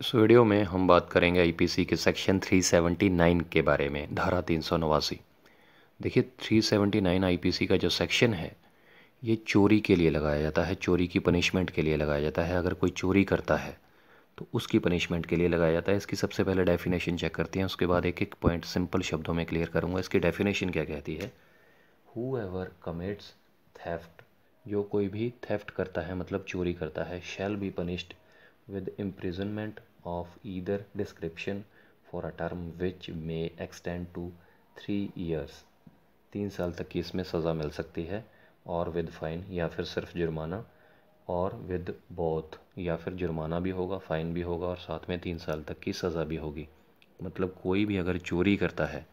इस वीडियो में हम बात करेंगे आईपीसी के सेक्शन 379 के बारे में धारा तीन सौ नवासी देखिए थ्री सेवेंटी का जो सेक्शन है ये चोरी के लिए लगाया जाता है चोरी की पनिशमेंट के लिए लगाया जाता है अगर कोई चोरी करता है तो उसकी पनिशमेंट के लिए लगाया जाता है इसकी सबसे पहले डेफिनेशन चेक करते हैं उसके बाद एक एक पॉइंट सिंपल शब्दों में क्लियर करूँगा इसकी डेफिनेशन क्या कहती है हु एवर कमिट्स थेफ्ट जो कोई भी थेफ्ट करता है मतलब चोरी करता है shall be punished with imprisonment of either description for a term which may extend to three years तीन साल तक की इसमें सज़ा मिल सकती है और विद फ़ाइन या फिर सिर्फ जुर्माना और विद बोथ या फिर जुर्माना भी होगा फ़ाइन भी होगा और साथ में तीन साल तक की सज़ा भी होगी मतलब कोई भी अगर चोरी करता है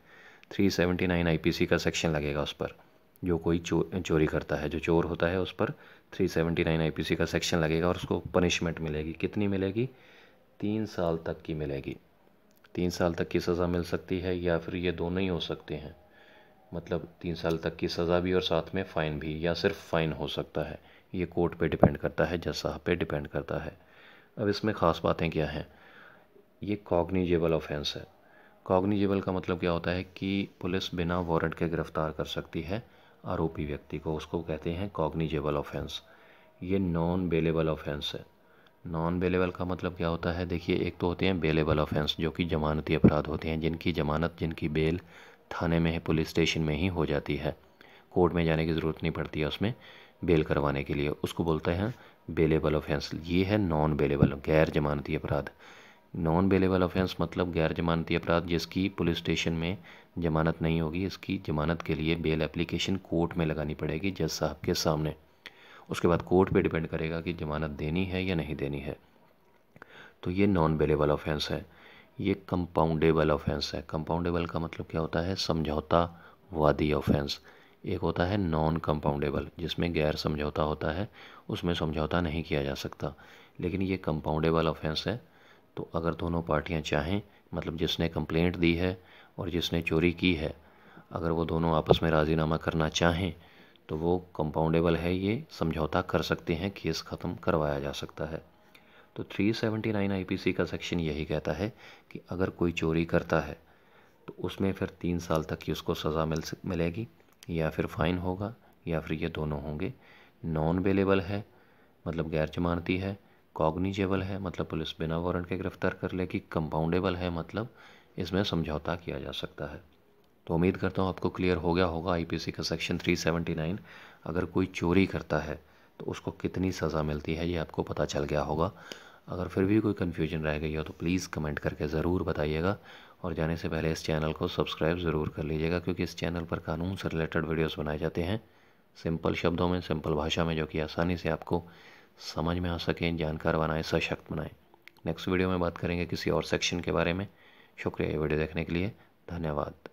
three seventy nine I P C का सेक्शन लगेगा उस पर जो कोई चो, चोरी करता है जो चोर होता है उस पर 379 सी का सेक्शन लगेगा और उसको पनिशमेंट मिलेगी कितनी मिलेगी तीन साल तक की मिलेगी तीन साल तक की सज़ा मिल सकती है या फिर ये दोनों ही हो सकते हैं मतलब तीन साल तक की सज़ा भी और साथ में फ़ाइन भी या सिर्फ फ़ाइन हो सकता है ये कोर्ट पे डिपेंड करता है जज साहब पे डिपेंड करता है अब इसमें ख़ास बातें क्या हैं ये कॉग्निजेबल ऑफेंस है कॉग्निजेबल का मतलब क्या होता है कि पुलिस बिना वारंट के गिरफ़्तार कर सकती है आरोपी व्यक्ति को उसको कहते हैं कॉग्निजेबल ऑफेंस ये नॉन बेलेबल ऑफेंस है नॉन बेलेबल का मतलब क्या होता है देखिए एक तो होते हैं बेलेबल ऑफेंस जो कि जमानती अपराध होते हैं जिनकी जमानत जिनकी बेल थाने में पुलिस स्टेशन में ही हो जाती है कोर्ट में जाने की ज़रूरत नहीं पड़ती है उसमें बेल करवाने के लिए उसको बोलते हैं बेलेबल ऑफेंस ये है नॉन बेलेबल गैर जमानती अपराध नॉन बेलेबल ऑफेंस मतलब गैर जमानती अपराध जिसकी पुलिस स्टेशन में जमानत नहीं होगी इसकी जमानत के लिए बेल एप्लीकेशन कोर्ट में लगानी पड़ेगी जज साहब के सामने उसके बाद कोर्ट पे डिपेंड करेगा कि जमानत देनी है या नहीं देनी है तो ये नॉन बेलेबल ऑफेंस है ये कंपाउंडेबल ऑफेंस है कंपाउंडेबल का मतलब क्या होता है समझौता वादी ऑफेंस एक होता है नॉन कंपाउंडेबल जिसमें गैर समझौता होता है उसमें समझौता नहीं किया जा सकता लेकिन ये कंपाउंडेबल ऑफेंस है तो अगर दोनों पार्टियां चाहें मतलब जिसने कंप्लेंट दी है और जिसने चोरी की है अगर वो दोनों आपस में राजीनामा करना चाहें तो वो कंपाउंडेबल है ये समझौता कर सकते हैं केस ख़त्म करवाया जा सकता है तो 379 सेवेंटी का सेक्शन यही कहता है कि अगर कोई चोरी करता है तो उसमें फिर तीन साल तक की उसको सज़ा मिल मिलेगी या फिर फ़ाइन होगा या फिर ये दोनों होंगे नॉन अवेलेबल है मतलब गैर जमानती है कॉग्निजेबल है मतलब पुलिस बिना वारंट के गिरफ्तार कर लेगी कंपाउंडेबल है मतलब इसमें समझौता किया जा सकता है तो उम्मीद करता हूँ आपको क्लियर हो गया होगा आईपीसी का सेक्शन 379 अगर कोई चोरी करता है तो उसको कितनी सज़ा मिलती है ये आपको पता चल गया होगा अगर फिर भी कोई कन्फ्यूजन रह गई हो तो प्लीज़ कमेंट करके ज़रूर बताइएगा और जाने से पहले इस चैनल को सब्सक्राइब ज़रूर कर लीजिएगा क्योंकि इस चैनल पर कानून से रिलेटेड वीडियोज़ बनाए जाते हैं सिंपल शब्दों में सिंपल भाषा में जो कि आसानी से आपको समझ में आ सकें जानकार बनाएं सशक्त बनाएं नेक्स्ट वीडियो में बात करेंगे किसी और सेक्शन के बारे में शुक्रिया ये वीडियो देखने के लिए धन्यवाद